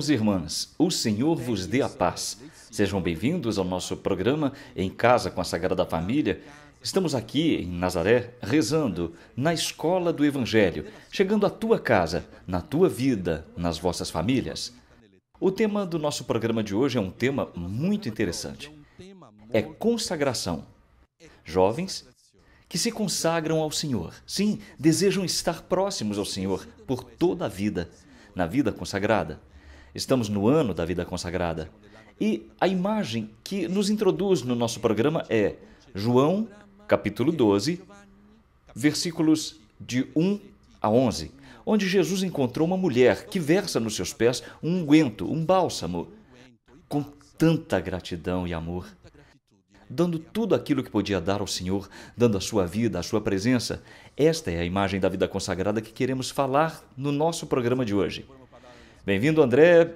Irmãos e irmãs, o Senhor vos dê a paz. Sejam bem-vindos ao nosso programa Em Casa com a Sagrada Família. Estamos aqui em Nazaré rezando na escola do Evangelho, chegando à tua casa, na tua vida, nas vossas famílias. O tema do nosso programa de hoje é um tema muito interessante. É consagração. Jovens que se consagram ao Senhor. Sim, desejam estar próximos ao Senhor por toda a vida, na vida consagrada. Estamos no ano da vida consagrada. E a imagem que nos introduz no nosso programa é João, capítulo 12, versículos de 1 a 11, onde Jesus encontrou uma mulher que versa nos seus pés um unguento, um bálsamo, com tanta gratidão e amor, dando tudo aquilo que podia dar ao Senhor, dando a sua vida, a sua presença. Esta é a imagem da vida consagrada que queremos falar no nosso programa de hoje. Bem-vindo, André.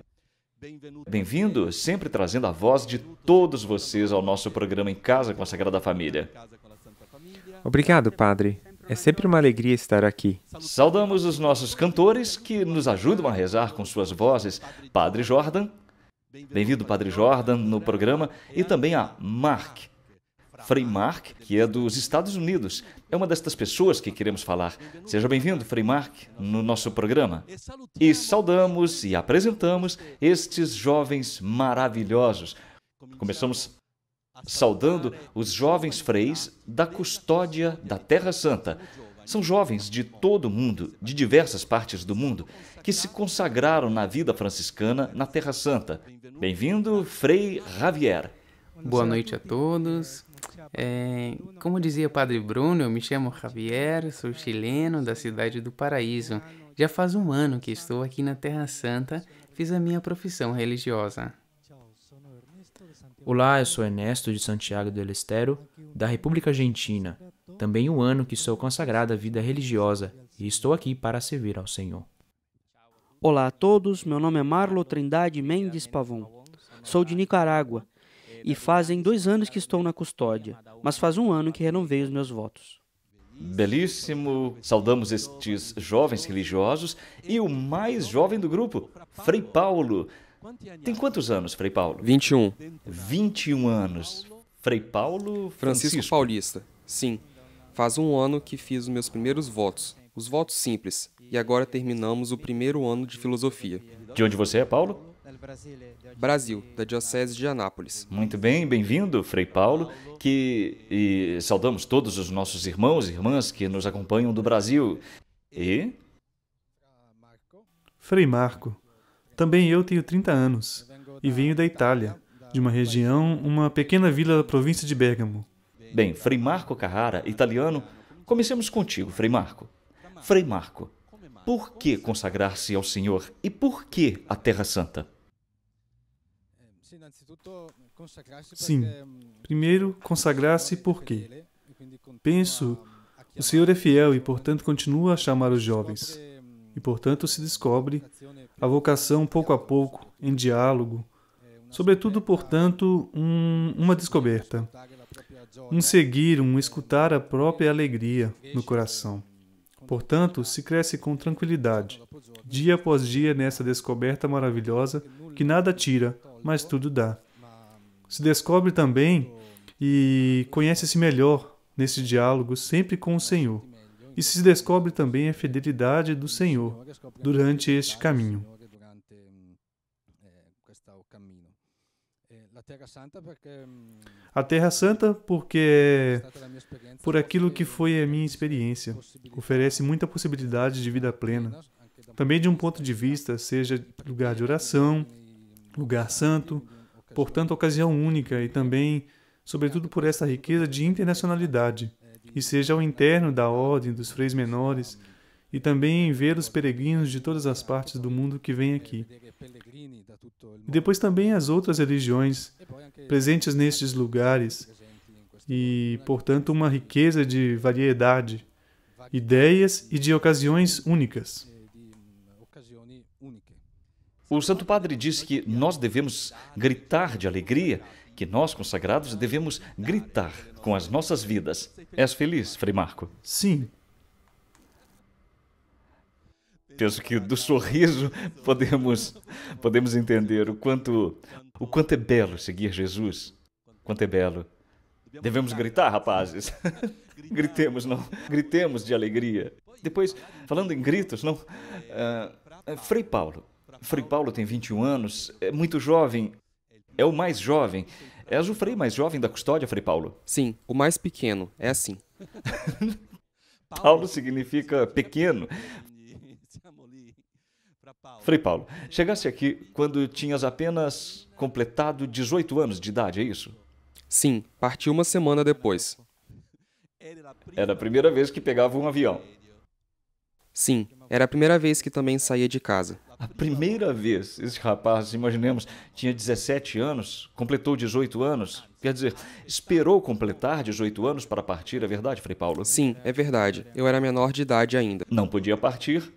Bem-vindo, sempre trazendo a voz de todos vocês ao nosso programa Em Casa com a Sagrada Família. Obrigado, Padre. É sempre uma alegria estar aqui. Saudamos os nossos cantores que nos ajudam a rezar com suas vozes, Padre Jordan. Bem-vindo, Padre Jordan, no programa, e também a Mark, Frei Mark, que é dos Estados Unidos. É uma destas pessoas que queremos falar. Seja bem-vindo, Frei Mark, no nosso programa. E saudamos e apresentamos estes jovens maravilhosos. Começamos saudando os jovens freis da custódia da Terra Santa. São jovens de todo o mundo, de diversas partes do mundo, que se consagraram na vida franciscana na Terra Santa. Bem-vindo, Frei Javier. Boa noite a é, todos. É, é como dizia Padre Bruno, eu me chamo Javier, sou chileno da cidade do Paraíso. Já faz um ano que estou aqui na Terra Santa, fiz a minha profissão religiosa. Olá, eu sou Ernesto de Santiago del Estero, da República Argentina. Também um ano que sou consagrado à vida religiosa e estou aqui para servir ao Senhor. Olá a todos, meu nome é Marlo Trindade Mendes Pavon. Sou de Nicarágua e fazem dois anos que estou na custódia, mas faz um ano que renovei os meus votos. Belíssimo! Saudamos estes jovens religiosos e o mais jovem do grupo, Frei Paulo. Tem quantos anos, Frei Paulo? 21. 21 anos. Frei Paulo Francisco, Francisco Paulista. Sim. Faz um ano que fiz os meus primeiros votos, os votos simples, e agora terminamos o primeiro ano de filosofia. De onde você é, Paulo? Brasil, da Diocese de Anápolis. Muito bem, bem-vindo, Frei Paulo, que saudamos todos os nossos irmãos e irmãs que nos acompanham do Brasil. E. Frei Marco, também eu tenho 30 anos e venho da Itália, de uma região, uma pequena vila da província de Bergamo. Bem, Frei Marco Carrara, italiano, comecemos contigo, Frei Marco. Frei Marco, por que consagrar-se ao Senhor e por que a Terra Santa? Sim, mm, primeiro, consagrar-se por quê penso, o Senhor é fiel e, portanto, continua a chamar os jovens. Mm, e, portanto, se descobre a vocação pouco a pouco, em diálogo, é sobretudo, portanto, um, uma descoberta, um seguir, um é, escutar a própria alegria no coração. Portanto, se cresce com tranquilidade, dia após dia nessa descoberta maravilhosa que nada tira mas tudo dá. Se descobre também e conhece-se melhor nesse diálogo sempre com o Senhor. E se descobre também a fidelidade do Senhor durante este caminho. A Terra Santa, porque é por aquilo que foi a minha experiência, oferece muita possibilidade de vida plena. Também de um ponto de vista, seja lugar de oração, lugar santo, portanto, ocasião única e também, sobretudo, por essa riqueza de internacionalidade, e seja ao interno da ordem dos freis menores e também em ver os peregrinos de todas as partes do mundo que vêm aqui. E depois também as outras religiões presentes nestes lugares e, portanto, uma riqueza de variedade, ideias e de ocasiões únicas. O Santo Padre disse que nós devemos gritar de alegria, que nós, consagrados, devemos gritar com as nossas vidas. És feliz, Frei Marco? Sim. Penso que do sorriso podemos, podemos entender o quanto, o quanto é belo seguir Jesus. Quanto é belo. Devemos gritar, rapazes. Gritemos, não. Gritemos de alegria. Depois, falando em gritos, não. Uh, Frei Paulo, Frei Paulo tem 21 anos, é muito jovem, é o mais jovem. É o Frei mais jovem da custódia, Frei Paulo? Sim, o mais pequeno, é assim. Paulo significa pequeno. Frei Paulo, chegasse aqui quando tinhas apenas completado 18 anos de idade, é isso? Sim, parti uma semana depois. Era a primeira vez que pegava um avião. Sim, era a primeira vez que também saía de casa. Tá A primeira vez, esse rapaz, imaginemos, tinha 17 anos, completou 18 anos, ah, quer dizer, é esperou completar 18 anos para partir, é verdade, Frei Paulo? Sim, é verdade. Eu era menor de idade ainda. Não podia partir.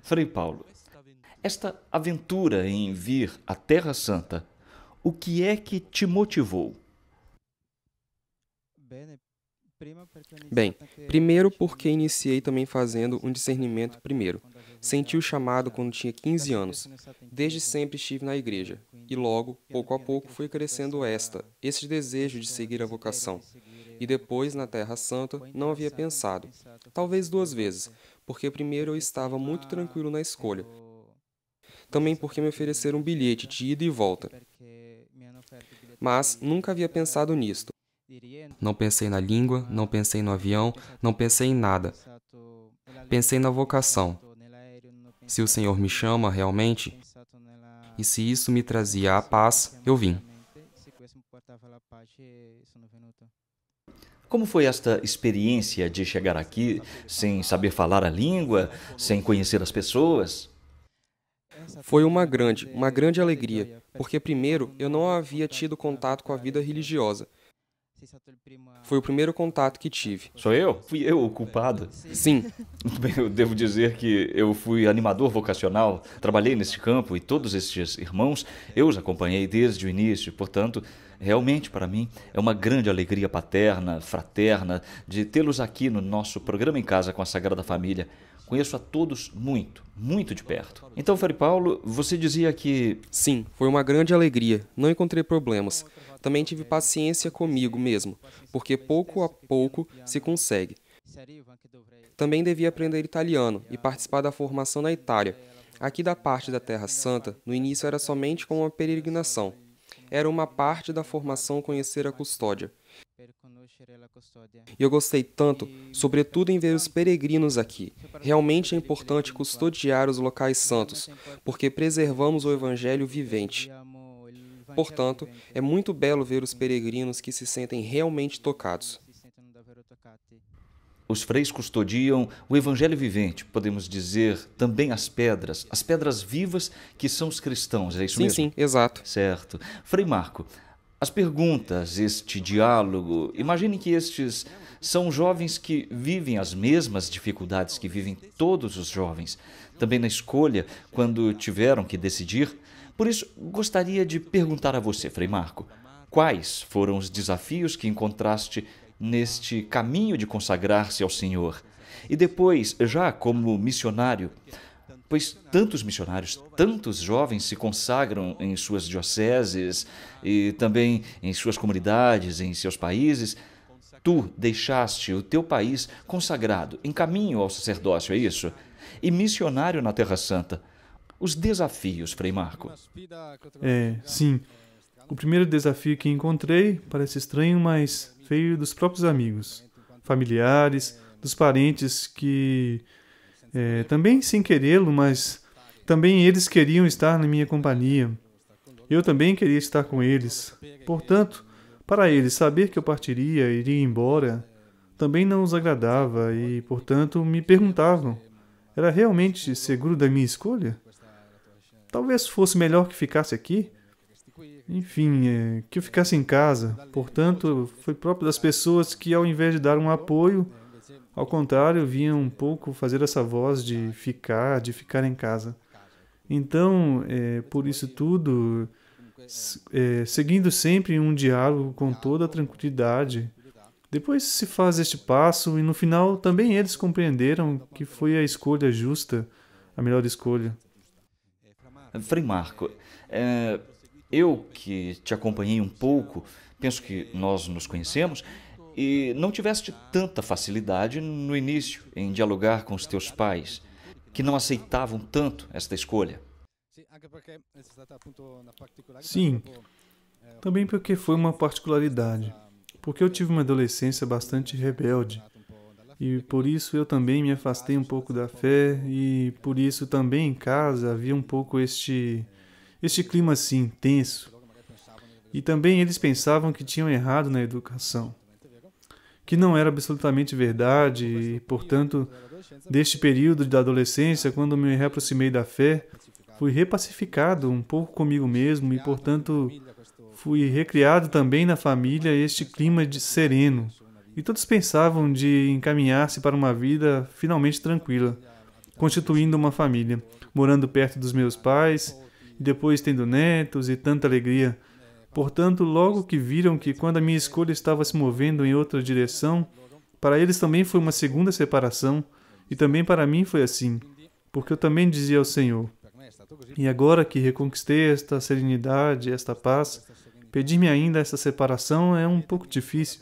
Frei Paulo, tá esta aventura em vir à Terra Santa, o que é que te motivou? Bem, primeiro porque iniciei também fazendo um discernimento primeiro. Senti o tá chamado quando tinha 15 anos. Desde sempre estive na igreja e logo, pouco a pouco, foi crescendo esta, esse desejo de seguir a vocação. E depois, na Terra Santa, não havia pensado. Talvez duas vezes, porque primeiro eu estava muito tranquilo na escolha. Também porque me ofereceram um bilhete de ida e volta. Mas nunca havia pensado nisto. Não pensei na língua, não pensei no avião, não pensei em nada. Pensei na vocação. Se o Senhor me chama realmente, e se isso me trazia a paz, eu vim. Como foi esta experiência de chegar aqui sem saber falar a língua, sem conhecer as pessoas? Foi uma grande, uma grande alegria, porque primeiro eu não havia tido contato com a vida religiosa é Foi o primeiro contato que tive. Sou eu? Fui eu o culpado? Sim. Bem, eu devo dizer que eu fui animador vocacional, trabalhei neste campo e todos estes irmãos eu os acompanhei desde o início, portanto, realmente para mim é uma grande alegria paterna, fraterna, de tê-los aqui no nosso programa em casa com a Sagrada Família. Conheço a todos muito, muito de perto. Então, Frei Paulo, você dizia que. Sim, foi uma grande alegria. Não encontrei problemas. Também tive paciência comigo mesmo, porque pouco a pouco se consegue. Também devia aprender italiano e participar da formação na Itália. Aqui da parte da Terra Santa, no início era somente como uma peregrinação. Era uma parte da formação conhecer a custódia. E eu gostei tanto, sobretudo em ver os então, peregrinos aqui. Realmente é importante custodiar os locais santos, porque preservamos o evangelho vivente. Portanto, é muito belo ver os peregrinos que se sentem realmente tocados. Os freis custodiam o evangelho vivente, podemos dizer também as pedras, as pedras vivas que são os cristãos, é isso sim, mesmo? Sim, sim, exato. Certo. Frei Marco, as perguntas, este diálogo, imagine que estes são jovens que vivem as mesmas dificuldades que vivem todos os jovens, também na escolha, quando tiveram que decidir. Por isso, gostaria de perguntar a você, Frei Marco, quais foram os desafios que encontraste neste caminho de consagrar-se ao Senhor? E depois, já como missionário, pois tantos missionários, tantos jovens se consagram em suas dioceses e também em suas comunidades, em seus países. Tu deixaste o teu país consagrado, em caminho ao sacerdócio, é isso? E missionário na Terra Santa. Os desafios, Frei Marco. É, sim. O primeiro desafio que encontrei parece estranho, mas veio dos próprios amigos, familiares, dos parentes que é, também sem querê-lo, mas também eles queriam estar na minha companhia. Eu também queria estar com eles. Portanto, para eles saber que eu partiria iria embora, também não os agradava e, portanto, me perguntavam: era realmente seguro da minha escolha? Talvez fosse melhor que ficasse aqui? Enfim, é, que eu ficasse em casa. Portanto, foi próprio das pessoas que, ao invés de dar um apoio, ao contrário, vinha um pouco fazer essa voz de ficar, de ficar em casa. Então, é, por isso tudo, é, seguindo sempre um diálogo com toda a tranquilidade, depois se faz este passo e no final também eles compreenderam que foi a escolha justa, a melhor escolha. Frei Marco, é, eu que te acompanhei um pouco, penso que nós nos conhecemos e não tiveste tanta facilidade no início em dialogar com os teus pais, que não aceitavam tanto esta escolha. Sim, eh, também porque foi uma particularidade, porque eu tive uma adolescência bastante rebelde. E por isso eu também me afastei um pouco da fé e por isso também em casa havia um pouco este eh, este clima assim intenso. Eh, e também eles pensavam que tinham errado na educação que não era absolutamente verdade e, portanto, deste período da adolescência, quando me reaproximei da fé, fui repacificado um pouco comigo mesmo e, portanto, fui recriado também na família este clima de sereno. E todos pensavam de encaminhar-se para uma vida finalmente tranquila, constituindo uma família, morando perto dos meus pais e depois tendo netos e tanta alegria. Portanto, logo que viram que quando a minha escolha estava se movendo em outra direção, para eles também foi uma segunda separação, e também para mim foi assim, porque eu também dizia ao Senhor: E agora que reconquistei esta serenidade, esta paz, pedir-me ainda essa separação é um pouco difícil.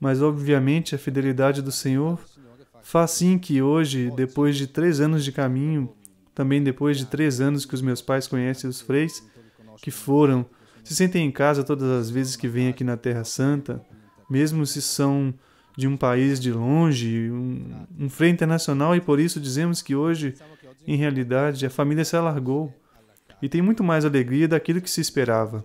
Mas, obviamente, a fidelidade do Senhor faz sim que hoje, depois de três anos de caminho, também depois de três anos que os meus pais conhecem os freis, que foram, se sentem em casa todas as vezes que vêm aqui na Terra Santa, mesmo se são de um país de longe, um, um freio internacional, e por isso dizemos que hoje, em realidade, a família se alargou e tem muito mais alegria daquilo que se esperava.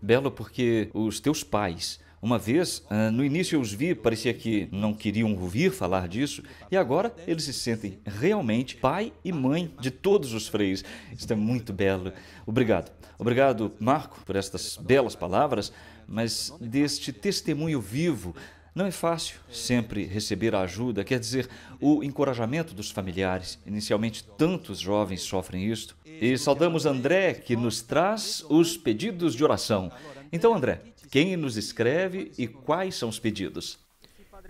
Belo, porque os teus pais uma vez, ah, no início eu os vi, parecia que não queriam ouvir falar disso, e agora eles se sentem realmente pai e mãe de todos os freios. Isto é muito belo. Obrigado. Obrigado, Marco, por estas belas palavras, mas deste testemunho vivo. Não é fácil sempre receber a ajuda, quer dizer, o encorajamento dos familiares. Inicialmente, tantos jovens sofrem isto. E saudamos André, que nos traz os pedidos de oração. Então, André, quem nos escreve e quais são os pedidos.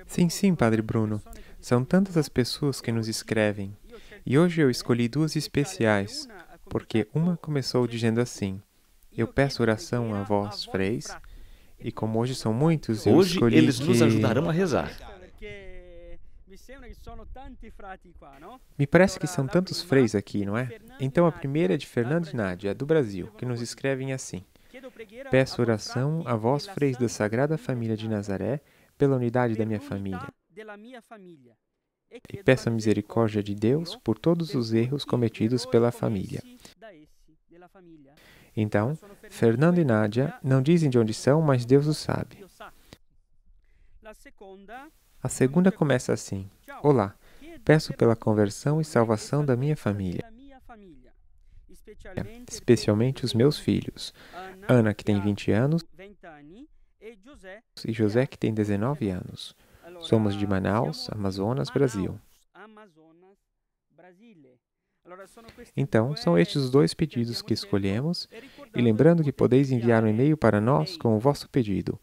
Sim, sim, Padre Bruno. São tantas as pessoas que nos escrevem. E hoje eu escolhi duas especiais, porque uma começou dizendo assim: Eu peço oração a vós, freis, e como hoje são muitos, eu hoje escolhi eles que... nos ajudarão a rezar. Me parece que são tantos freis aqui, não é? Então a primeira é de Fernando Nádia, do Brasil, que nos escrevem assim. Peço oração a vós, freis da Sagrada Família de Nazaré, pela unidade da minha família. E peço a misericórdia de Deus por todos os erros cometidos pela família. Então, Fernando e Nádia não dizem de onde são, mas Deus o sabe. A segunda começa assim: Olá, peço pela conversão e salvação da minha família. É, especialmente os meus filhos, Ana, que tem 20 anos, e José, que tem 19 anos. Somos de Manaus, Amazonas, Brasil. Então, são é estes os dois pedidos que escolhemos, e lembrando que podeis enviar um e-mail né? para nós com o vosso pedido,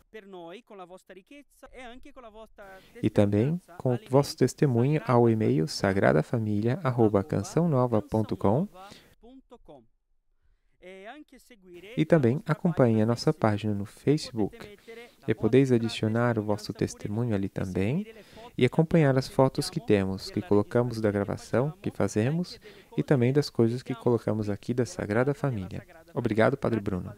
e também com o vosso testemunho ao e-mail sagradafamilia.cançãonova.com.br é, e também acompanhe a nossa página no Facebook. E podeis adicionar o vosso testemunho ali também é e acompanhar as fotos que temos, que colocamos da gravação, que fazemos e também das coisas que colocamos aqui da Sagrada Família. Obrigado, Padre Bruno.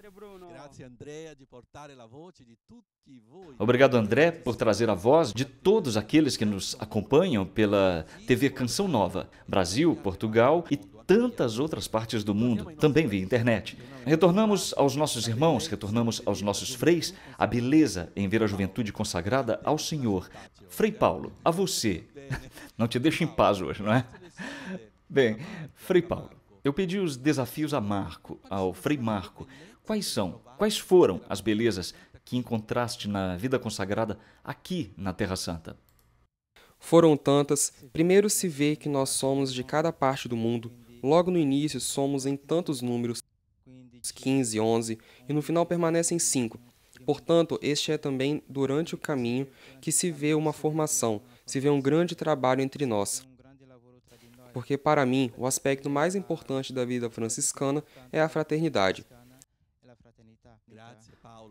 Obrigado, André, por trazer a voz de todos aqueles que nos acompanham pela TV Canção Nova, Brasil, Portugal e tantas outras partes do mundo, também via internet. Retornamos aos nossos irmãos, retornamos aos nossos freis, a beleza em ver a juventude consagrada ao Senhor. Frei Paulo, a você. Não te deixo em paz hoje, não é? Bem, Frei Paulo, eu pedi os desafios a Marco, ao Frei Marco. Quais são, quais foram as belezas que encontraste na vida consagrada aqui na Terra Santa? Foram tantas. Primeiro se vê que nós somos de cada parte do mundo. Logo no início somos em tantos números, 15, 11, e no final permanecem cinco. Portanto, este é também durante o caminho que se vê uma formação, se vê um grande trabalho entre nós porque para mim o aspecto mais importante da vida franciscana é a fraternidade.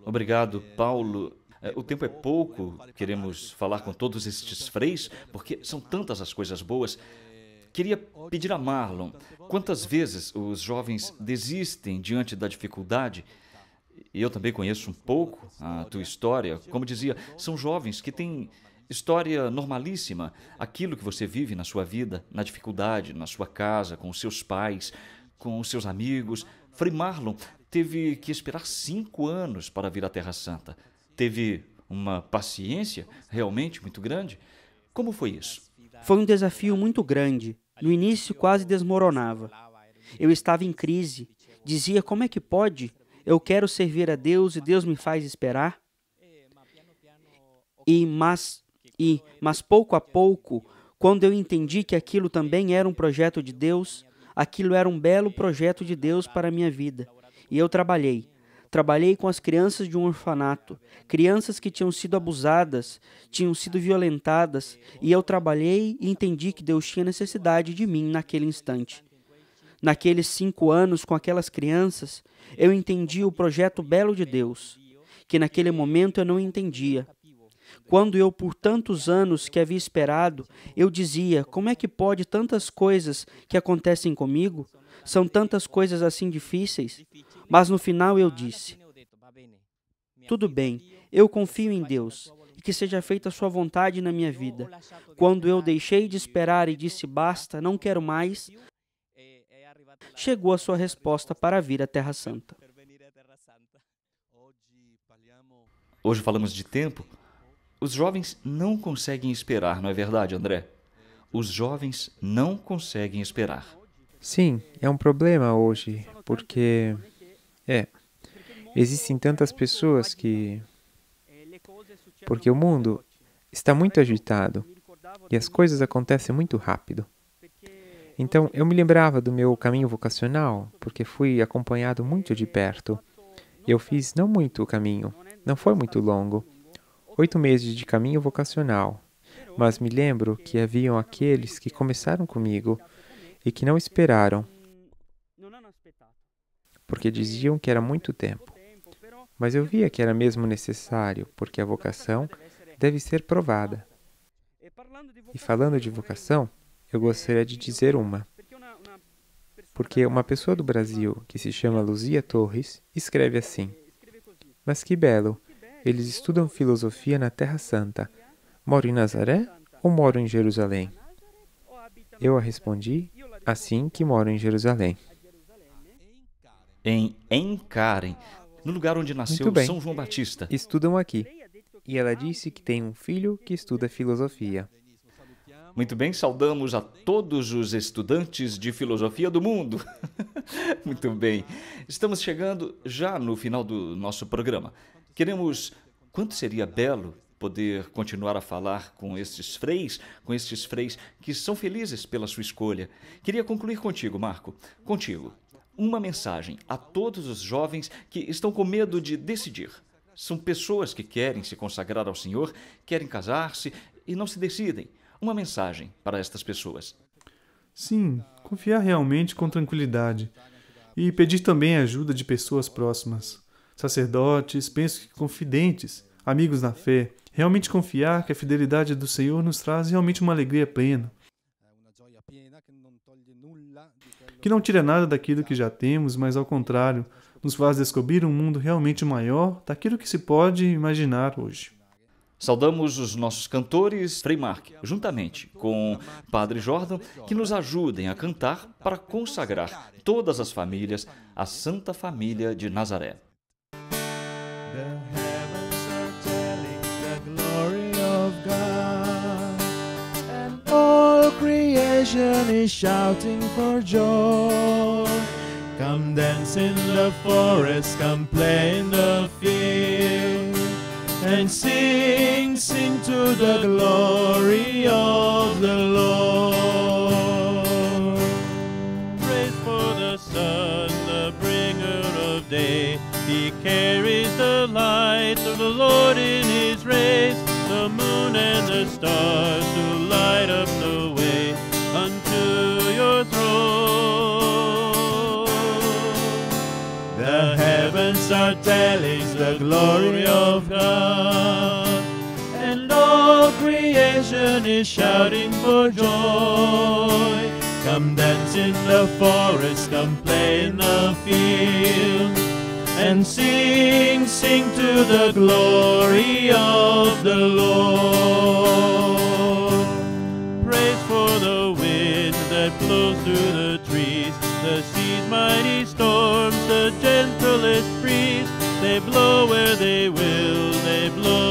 Obrigado, eh, Paulo. Eh, o eh, tempo é pouco, queremos falar com todos estes freis, porque são tantas as coisas boas. Queria pedir a Marlon quantas vezes os jovens desistem diante da dificuldade. Eu também conheço um pouco a tua história. Como dizia, são jovens que têm história normalíssima, aquilo que você vive na sua vida, na dificuldade, na sua casa, com os seus pais, com os seus amigos. Frei Marlon teve que esperar cinco anos para vir à Terra Santa. Teve uma paciência realmente muito grande. Como foi isso? Foi um desafio muito grande. No início quase desmoronava. Eu estava em crise. Dizia: como é que pode? Eu quero servir a Deus e Deus me faz esperar. E mas e, mas pouco a pouco, quando eu entendi que aquilo também era um projeto de Deus, aquilo era um belo projeto de Deus para a minha vida. E eu trabalhei. Trabalhei com as crianças de um orfanato, crianças que tinham sido abusadas, tinham sido violentadas, e eu trabalhei e entendi que Deus tinha necessidade de mim naquele instante. Naqueles cinco anos com aquelas crianças, eu entendi o projeto belo de Deus, que naquele momento eu não entendia, quando eu, por tantos anos que havia esperado, eu dizia: como é que pode tantas coisas que acontecem comigo? São tantas coisas assim difíceis. Mas no final eu disse: tudo bem, eu confio em Deus e que seja feita a Sua vontade na minha vida. Quando eu deixei de esperar e disse: basta, não quero mais, chegou a sua resposta para vir à Terra Santa. Hoje falamos de tempo, os jovens não conseguem esperar, não é verdade, André? Os jovens não conseguem esperar. Sim, é um problema hoje, porque. É. Existem tantas pessoas que. Porque o mundo está muito agitado e as coisas acontecem muito rápido. Então, eu me lembrava do meu caminho vocacional, porque fui acompanhado muito de perto. Eu fiz não muito o caminho, não foi muito longo oito meses de caminho vocacional, mas me lembro que haviam aqueles que começaram comigo e que não esperaram, porque diziam que era muito tempo. Mas eu via que era mesmo necessário, porque a vocação deve ser provada. E falando de vocação, eu gostaria de dizer uma. Porque uma pessoa do Brasil, que se chama Luzia Torres, escreve assim: Mas que belo! Eles estudam filosofia na Terra Santa. Moro em Nazaré ou moro em Jerusalém? Eu a respondi, assim que moro em Jerusalém. Em encarem, no lugar onde nasceu São João Batista. Estudam aqui. E ela disse que tem um filho que estuda filosofia. Muito bem, saudamos a todos os estudantes de filosofia do mundo. Muito bem, estamos chegando já no final do nosso programa. Queremos. Quanto seria belo poder continuar a falar com estes freis, com estes freis que são felizes pela sua escolha. Queria concluir contigo, Marco. Contigo. Uma mensagem a todos os jovens que estão com medo de decidir. São pessoas que querem se consagrar ao Senhor, querem casar-se e não se decidem. Uma mensagem para estas pessoas. Sim, confiar realmente com tranquilidade e pedir também a ajuda de pessoas próximas sacerdotes, penso que confidentes, amigos na fé, realmente confiar que a fidelidade do Senhor nos traz realmente uma alegria plena, que não tira nada daquilo que já temos, mas ao contrário, nos faz descobrir um mundo realmente maior daquilo que se pode imaginar hoje. Saudamos os nossos cantores, Frei Mark, juntamente com Padre Jordan, que nos ajudem a cantar para consagrar todas as famílias à Santa Família de Nazaré. is shouting for joy. Come dance in the forest, come play in the field, and sing, sing to the glory of the Lord. He carries the light of the Lord in his rays, the moon and the stars to light up the way unto your throne. The heavens are telling the glory of God, and all creation is shouting for joy. Come dance in the forest, come play in the field and sing, sing to the glory of the Lord. Praise for the wind that blows through the trees, the sea's mighty storms, the gentlest breeze. They blow where they will, they blow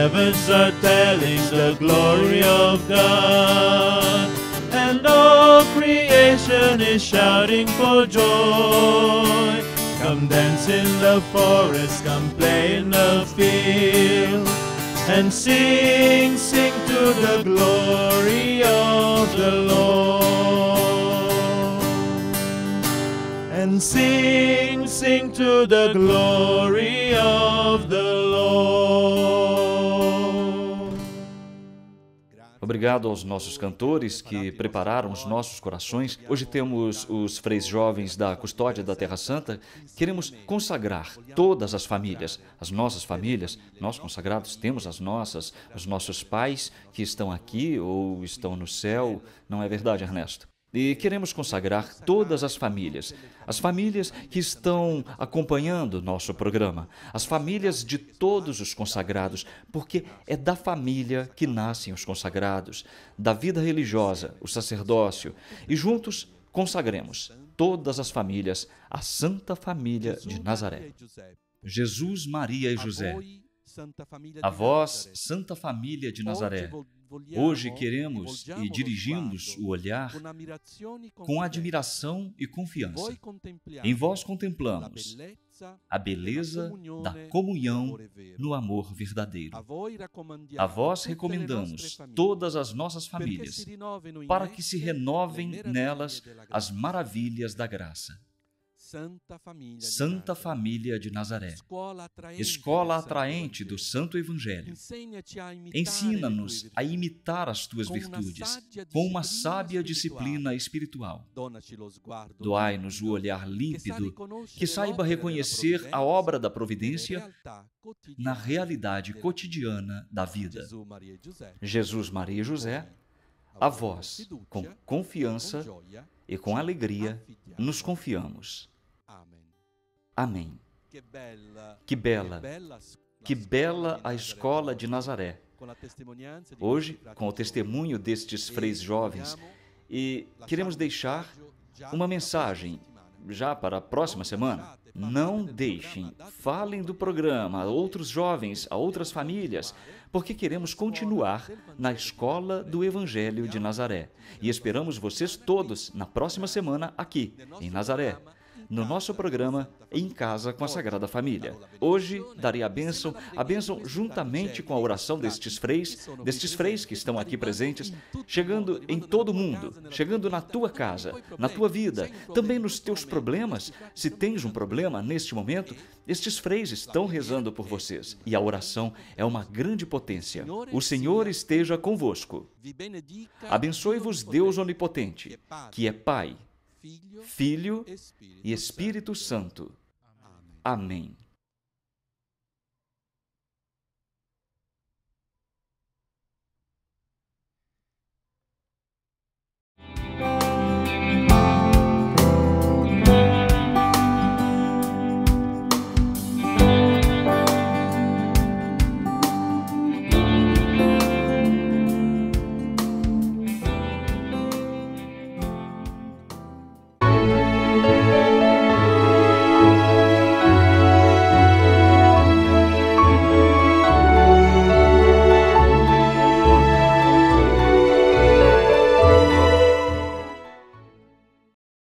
heavens are telling the glory of God, and all creation is shouting for joy. Come dance in the forest, come play in the field, and sing, sing to the glory of the Lord. And sing, sing to the glory of the Obrigado aos nossos cantores que prepararam os nossos corações. Hoje temos os freis jovens da Custódia da Terra Santa. Queremos consagrar todas as famílias, as nossas famílias. Nós consagrados temos as nossas, os nossos pais que estão aqui ou estão no céu. Não é verdade, Ernesto? E queremos consagrar todas as famílias, as famílias que estão acompanhando nosso programa, as famílias de todos os consagrados, porque é da família que nascem os consagrados, da vida religiosa, o sacerdócio, e juntos consagremos todas as famílias à Santa Família de Nazaré. Jesus, Maria e José, a vós, Santa Família de Nazaré Hoje queremos e dirigimos o olhar com admiração e confiança. Em vós contemplamos a beleza da comunhão no amor verdadeiro. A vós recomendamos todas as nossas famílias para que se renovem nelas as maravilhas da graça. Santa Família de, Santa Família de Nazaré, escola atraente, escola atraente do Santo Evangelho. Ensina-nos a imitar as tuas virtudes com uma sábia disciplina espiritual. Doai-nos o olhar límpido que saiba reconhecer a obra da providência na realidade cotidiana da vida. Jesus, Maria e José, a vós, com confiança e com alegria, nos confiamos. Amém. Que bela, que bela a escola de Nazaré. Hoje, com o testemunho destes freis jovens, e queremos deixar uma mensagem já para a próxima semana. Não deixem, falem do programa a outros jovens, a outras famílias, porque queremos continuar na escola do Evangelho de Nazaré. E esperamos vocês todos na próxima semana aqui, em Nazaré no nosso programa Em Casa com a Sagrada Família. Hoje darei a bênção, a bênção juntamente com a oração destes freis, destes freis que estão aqui presentes, chegando em todo o mundo, chegando na tua casa, na tua vida, também nos teus problemas. Se tens um problema neste momento, estes freis estão rezando por vocês e a oração é uma grande potência. O Senhor esteja convosco. Abençoe-vos Deus Onipotente, que é Pai Filho, Filho e Espírito Santo. Santo. Amém. Amém.